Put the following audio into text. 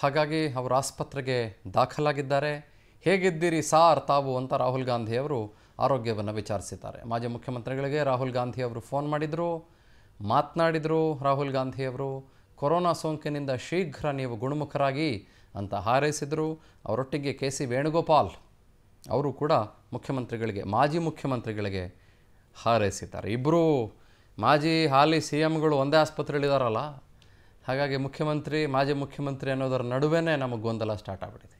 ಹಾಗಾಗಿ ಅವರು ಆಸ್ಪತ್ರೆಗೆ ದಾಖಲಾಗಿದ್ದಾರೆ ಹೇಗಿದ್ದೀರಿ ಸಾರ್ ತಾವು ಅಂತ ರಾಹುಲ್ ಗಾಂಧಿಯವರು ಆರೋಗ್ಯವನ್ನು ವಿಚಾರಿಸಿದ್ದಾರೆ ಮಾಜಿ ಮುಖ್ಯಮಂತ್ರಿಗಳಿಗೆ ರಾಹುಲ್ ಗಾಂಧಿ ಅವರು ಫೋನ್ ಮಾಡಿದರು ಮಾತನಾಡಿದರು ರಾಹುಲ್ ಗಾಂಧಿಯವರು ಕೊರೋನಾ ಸೋಂಕಿನಿಂದ ಶೀಘ್ರ ನೀವು ಗುಣಮುಖರಾಗಿ ಅಂತ ಹಾರೈಸಿದರು ಅವರೊಟ್ಟಿಗೆ ಕೆ ಸಿ ವೇಣುಗೋಪಾಲ್ ಅವರು ಕೂಡ ಮುಖ್ಯಮಂತ್ರಿಗಳಿಗೆ ಮಾಜಿ ಮುಖ್ಯಮಂತ್ರಿಗಳಿಗೆ ಹಾರೈಸಿದ್ದಾರೆ ಇಬ್ಬರು ಮಾಜಿ ಹಾಲಿ ಸಿ ಎಮ್ಗಳು ಒಂದೇ ಆಸ್ಪತ್ರೆಯಲ್ಲಿದ್ದಾರಲ್ಲ ಹಾಗಾಗಿ ಮುಖ್ಯಮಂತ್ರಿ ಮಾಜಿ ಮುಖ್ಯಮಂತ್ರಿ ಅನ್ನೋದರ ನಡುವೆನೇ ನಮಗೆ ಗೊಂದಲ ಸ್ಟಾರ್ಟ್ ಆಗ್ಬಿಟ್ಟಿದೆ